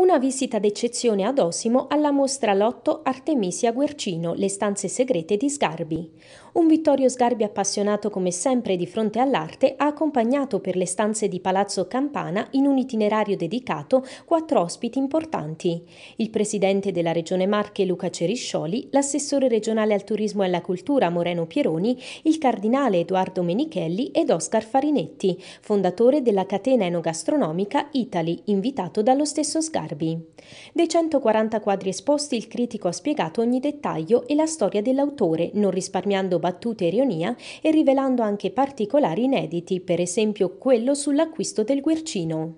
Una visita d'eccezione ad Osimo alla mostra Lotto Artemisia Guercino, le stanze segrete di Sgarbi. Un Vittorio Sgarbi appassionato come sempre di fronte all'arte ha accompagnato per le stanze di Palazzo Campana in un itinerario dedicato quattro ospiti importanti. Il presidente della Regione Marche Luca Ceriscioli, l'assessore regionale al turismo e alla cultura Moreno Pieroni, il cardinale Edoardo Menichelli ed Oscar Farinetti, fondatore della catena enogastronomica Italy, invitato dallo stesso Sgarbi. Barbi. Dei 140 quadri esposti il critico ha spiegato ogni dettaglio e la storia dell'autore, non risparmiando battute e ironia e rivelando anche particolari inediti, per esempio quello sull'acquisto del Guercino.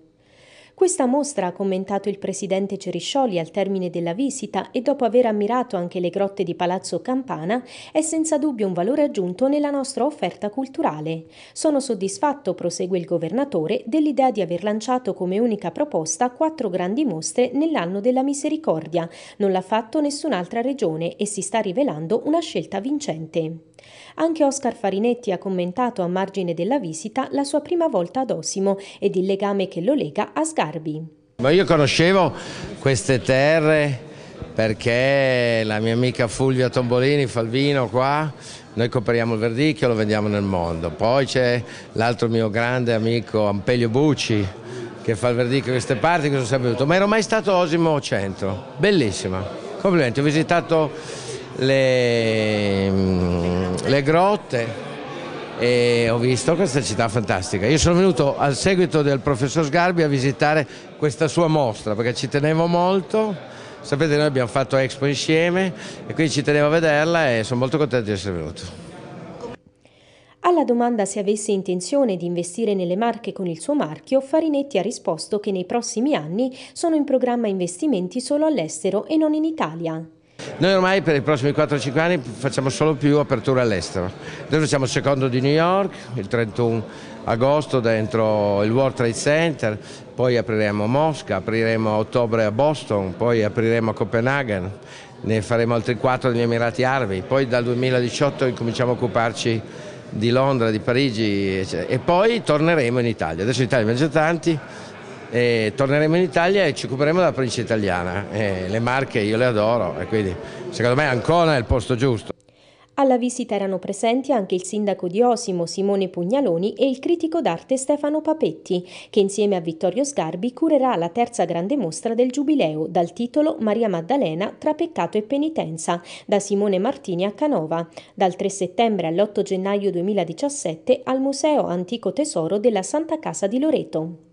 Questa mostra, ha commentato il presidente Ceriscioli al termine della visita e dopo aver ammirato anche le grotte di Palazzo Campana, è senza dubbio un valore aggiunto nella nostra offerta culturale. Sono soddisfatto, prosegue il governatore, dell'idea di aver lanciato come unica proposta quattro grandi mostre nell'anno della misericordia. Non l'ha fatto nessun'altra regione e si sta rivelando una scelta vincente. Anche Oscar Farinetti ha commentato a margine della visita la sua prima volta ad Osimo ed il legame che lo lega a Sgarbi Barbi. Ma io conoscevo queste terre perché la mia amica Fulvia Tombolini fa il vino qua, noi copriamo il verdicchio e lo vendiamo nel mondo. Poi c'è l'altro mio grande amico Ampelio Bucci che fa il verdicchio in queste parti, che sono sempre venuto. Ma ero mai stato a Osimo Centro, bellissima, complimenti, ho visitato le, mm, le grotte e ho visto questa città fantastica. Io sono venuto al seguito del professor Sgarbi a visitare questa sua mostra perché ci tenevo molto. Sapete, noi abbiamo fatto Expo insieme e quindi ci tenevo a vederla e sono molto contento di essere venuto. Alla domanda se avesse intenzione di investire nelle marche con il suo marchio, Farinetti ha risposto che nei prossimi anni sono in programma investimenti solo all'estero e non in Italia. Noi ormai per i prossimi 4-5 anni facciamo solo più aperture all'estero. Adesso facciamo il secondo di New York, il 31 agosto dentro il World Trade Center, poi apriremo Mosca, apriremo a ottobre a Boston, poi apriremo a Copenaghen, ne faremo altri 4 negli Emirati Arabi, poi dal 2018 incominciamo a occuparci di Londra, di Parigi eccetera. e poi torneremo in Italia. Adesso in Italia abbiamo tanti, e torneremo in Italia e ci occuperemo della provincia italiana. E le Marche io le adoro e quindi secondo me Ancona è il posto giusto. Alla visita erano presenti anche il sindaco di Osimo Simone Pugnaloni e il critico d'arte Stefano Papetti, che insieme a Vittorio Sgarbi curerà la terza grande mostra del Giubileo dal titolo Maria Maddalena tra peccato e penitenza da Simone Martini a Canova, dal 3 settembre all'8 gennaio 2017 al Museo Antico Tesoro della Santa Casa di Loreto.